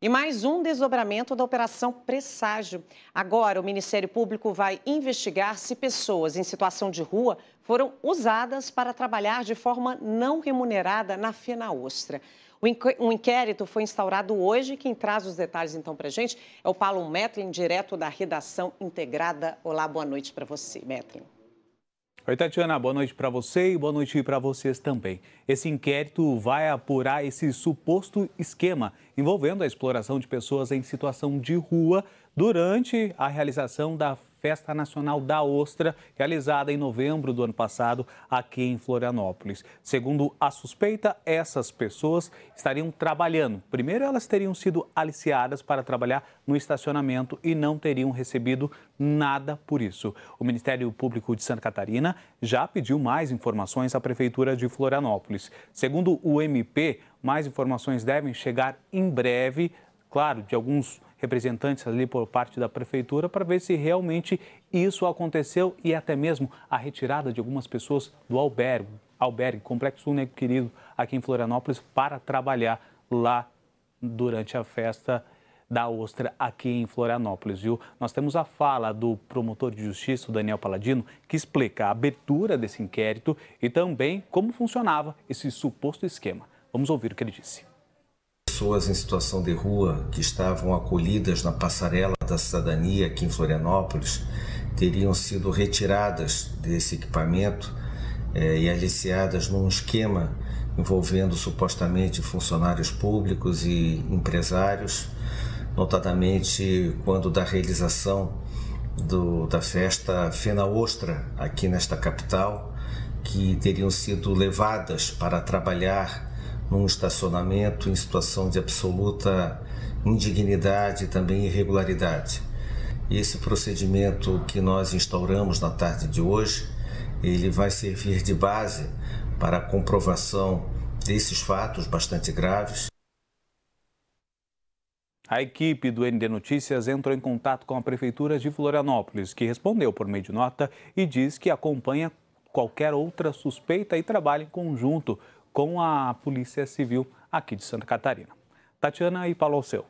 E mais um desdobramento da Operação Presságio. Agora, o Ministério Público vai investigar se pessoas em situação de rua foram usadas para trabalhar de forma não remunerada na Ostra. Um inquérito foi instaurado hoje. Quem traz os detalhes então para gente é o Paulo Metlin, direto da redação integrada. Olá, boa noite para você, Metlin. Oi, Tatiana, boa noite para você e boa noite para vocês também. Esse inquérito vai apurar esse suposto esquema envolvendo a exploração de pessoas em situação de rua durante a realização da Festa Nacional da Ostra, realizada em novembro do ano passado aqui em Florianópolis. Segundo a suspeita, essas pessoas estariam trabalhando. Primeiro, elas teriam sido aliciadas para trabalhar no estacionamento e não teriam recebido nada por isso. O Ministério Público de Santa Catarina já pediu mais informações à Prefeitura de Florianópolis. Segundo o MP, mais informações devem chegar em breve claro, de alguns representantes ali por parte da prefeitura para ver se realmente isso aconteceu e até mesmo a retirada de algumas pessoas do albergue, albergue Complexo único Querido aqui em Florianópolis para trabalhar lá durante a festa da Ostra aqui em Florianópolis, viu? Nós temos a fala do promotor de justiça, o Daniel Paladino, que explica a abertura desse inquérito e também como funcionava esse suposto esquema. Vamos ouvir o que ele disse pessoas em situação de rua que estavam acolhidas na passarela da cidadania aqui em Florianópolis teriam sido retiradas desse equipamento é, e aliciadas num esquema envolvendo supostamente funcionários públicos e empresários, notadamente quando da realização do, da festa Fena Ostra aqui nesta capital, que teriam sido levadas para trabalhar num estacionamento em situação de absoluta indignidade e também irregularidade. Esse procedimento que nós instauramos na tarde de hoje, ele vai servir de base para a comprovação desses fatos bastante graves. A equipe do ND Notícias entrou em contato com a Prefeitura de Florianópolis, que respondeu por meio de nota e diz que acompanha qualquer outra suspeita e trabalha em conjunto com a Polícia Civil aqui de Santa Catarina. Tatiana e Paulo Alceu.